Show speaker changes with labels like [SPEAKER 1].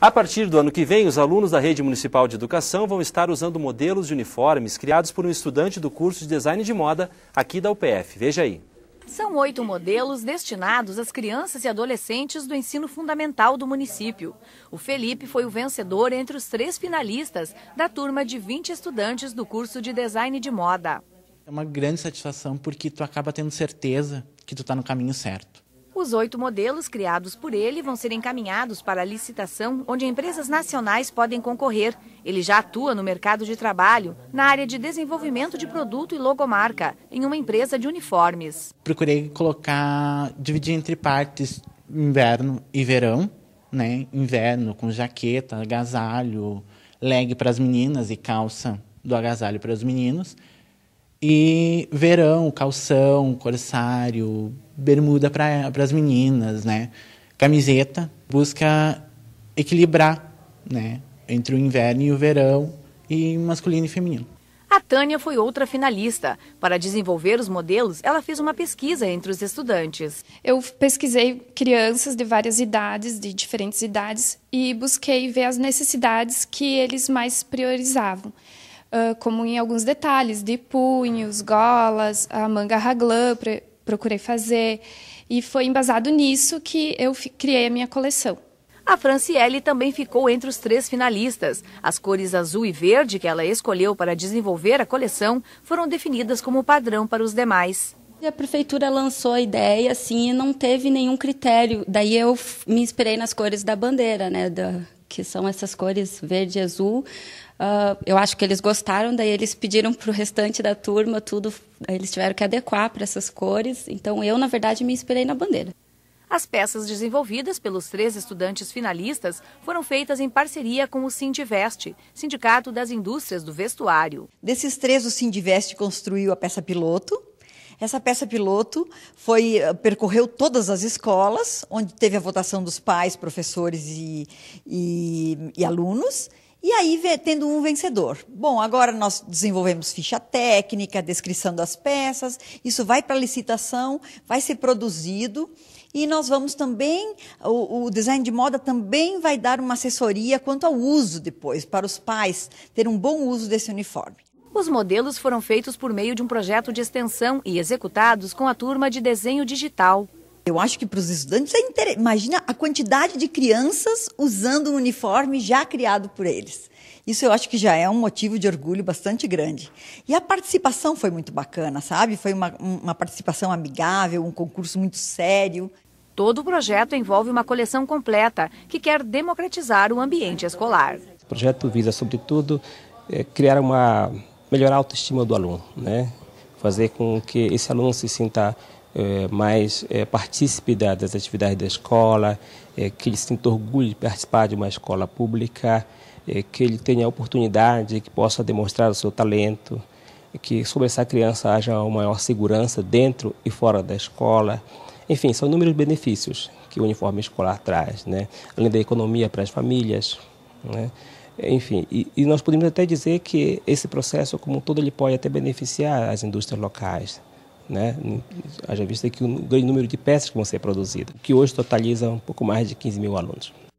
[SPEAKER 1] A partir do ano que vem, os alunos da Rede Municipal de Educação vão estar usando modelos de uniformes criados por um estudante do curso de Design de Moda aqui da UPF. Veja aí.
[SPEAKER 2] São oito modelos destinados às crianças e adolescentes do ensino fundamental do município. O Felipe foi o vencedor entre os três finalistas da turma de 20 estudantes do curso de Design de Moda.
[SPEAKER 3] É uma grande satisfação porque tu acaba tendo certeza que tu está no caminho certo.
[SPEAKER 2] Os oito modelos criados por ele vão ser encaminhados para a licitação, onde empresas nacionais podem concorrer. Ele já atua no mercado de trabalho, na área de desenvolvimento de produto e logomarca, em uma empresa de uniformes.
[SPEAKER 3] Procurei colocar, dividir entre partes inverno e verão, né? Inverno com jaqueta, agasalho, leg para as meninas e calça do agasalho para os meninos. E verão, calção, corsário, bermuda para as meninas, né? Camiseta, busca equilibrar, né? Entre o inverno e o verão, e masculino e feminino.
[SPEAKER 2] A Tânia foi outra finalista. Para desenvolver os modelos, ela fez uma pesquisa entre os estudantes. Eu pesquisei crianças de várias idades, de diferentes idades, e busquei ver as necessidades que eles mais priorizavam uh, como em alguns detalhes, de punhos, golas, a manga raglan procurei fazer. E foi embasado nisso que eu criei a minha coleção. A Franciele também ficou entre os três finalistas. As cores azul e verde que ela escolheu para desenvolver a coleção foram definidas como padrão para os demais. A prefeitura lançou a
[SPEAKER 4] ideia, assim, e não teve nenhum critério. Daí eu me inspirei nas cores da bandeira, né, da, que são essas cores verde e azul. Uh, eu acho que eles gostaram, daí eles pediram para o restante da turma tudo, eles tiveram que adequar para essas cores. Então eu, na verdade, me inspirei na bandeira.
[SPEAKER 2] As peças desenvolvidas pelos três estudantes finalistas foram feitas em parceria com o Sindivest, Sindicato das Indústrias do Vestuário. Desses três, o Sindivest construiu a peça piloto essa peça piloto foi
[SPEAKER 4] eh, percorreu todas as escolas, onde teve a votação dos pais, professores e, e, e alunos. E aí, tendo um vencedor. Bom, agora nós desenvolvemos ficha técnica, descrição das peças, isso vai para licitação, vai ser produzido. E nós vamos também, o, o, design de moda também vai dar uma assessoria quanto ao uso depois, para os pais ter um bom uso desse uniforme.
[SPEAKER 2] Os modelos foram feitos por meio de um projeto de extensão e executados com a turma de desenho digital. Eu
[SPEAKER 4] acho que para os estudantes é inter... imagina a quantidade de crianças usando um uniforme já criado por eles. Isso eu acho que já é um motivo de orgulho bastante grande. E a participação foi muito bacana, sabe? Foi uma, uma participação amigável, um
[SPEAKER 2] concurso muito sério. Todo o projeto envolve uma coleção completa que quer democratizar o ambiente escolar.
[SPEAKER 1] O projeto visa, sobretudo, eh, criar uma melhorar a autoestima do aluno, né? fazer com que esse aluno se sinta é, mais é, partícipe das atividades da escola, é, que ele sinta orgulho de participar de uma escola pública, é, que ele tenha oportunidade, que possa demonstrar o seu talento, que sobre essa criança haja uma maior segurança dentro e fora da escola. Enfim, são inúmeros benefícios que o uniforme escolar traz, né? além da economia para as famílias. Né? Enfim, e, e, nós podemos até dizer que esse processo, como um todo, ele pode até beneficiar as indústrias locais. Né? Haja vista que o grande número de peças que vão ser produzidas, que hoje totaliza um pouco mais de 15 mil alunos.